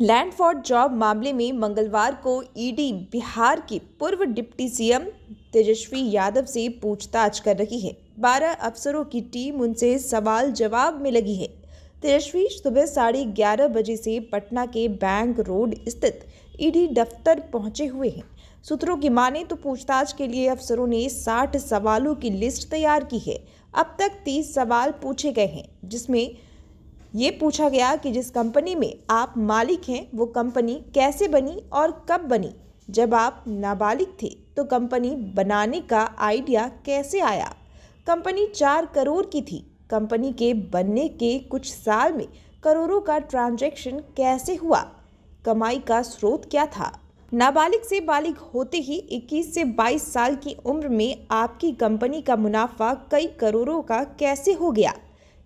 land for job मामले में मंगलवार को ईडी बिहार के पूर्व डिप्टी सीएम तेजस्वी यादव से पूछताछ कर रही है बारह अफसरों की टीम उनसे सवाल जवाब में लगी है तेजस्वी सुबह साढ़े ग्यारह बजे से पटना के बैंक रोड स्थित ईडी दफ्तर पहुंचे हुए हैं सूत्रों की माने तो पूछताछ के लिए अफसरों ने साठ सवालों की लिस्ट तैयार की है अब तक तीस सवाल पूछे गए हैं जिसमें ये पूछा गया कि जिस कंपनी में आप मालिक हैं वो कंपनी कैसे बनी और कब बनी जब आप नाबालिग थे तो कंपनी बनाने का आइडिया कैसे आया कंपनी चार करोड़ की थी कंपनी के बनने के कुछ साल में करोड़ों का ट्रांजैक्शन कैसे हुआ कमाई का स्रोत क्या था नाबालिग से बालिग होते ही 21 से 22 साल की उम्र में आपकी कंपनी का मुनाफा कई करोड़ों का कैसे हो गया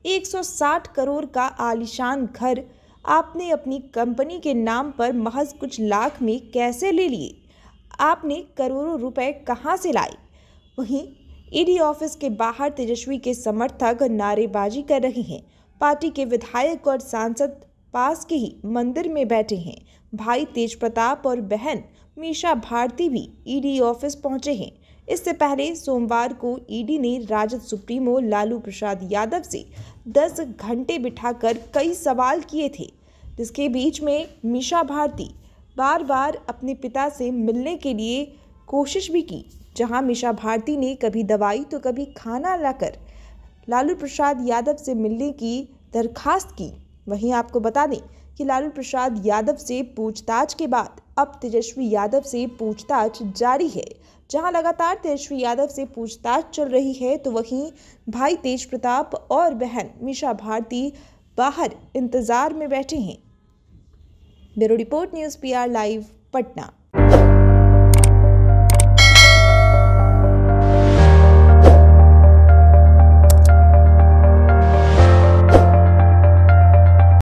160 करोड़ का आलिशान घर आपने अपनी कंपनी के नाम पर महज कुछ लाख में कैसे ले लिए आपने करोड़ों रुपए कहाँ से लाए वहीं ईडी ऑफिस के बाहर तेजस्वी के समर्थक नारेबाजी कर रहे हैं पार्टी के विधायक और सांसद पास के ही मंदिर में बैठे हैं भाई तेज प्रताप और बहन मीशा भारती भी ईडी ऑफिस पहुंचे हैं इससे पहले सोमवार को ईडी ने राजद सुप्रीमो लालू प्रसाद यादव से 10 घंटे बिठाकर कई सवाल किए थे जिसके बीच में मीशा भारती बार बार अपने पिता से मिलने के लिए कोशिश भी की जहां मीशा भारती ने कभी दवाई तो कभी खाना लाकर लालू प्रसाद यादव से मिलने की दरखास्त की वहीं आपको बता दें कि लालू प्रसाद यादव से पूछताछ के बाद अब तेजस्वी यादव से पूछताछ जारी है जहां लगातार तेजस्वी यादव से पूछताछ चल रही है तो वहीं भाई तेज प्रताप और बहन मीशा भारती बाहर इंतजार में बैठे हैं bureau report news PR live Patna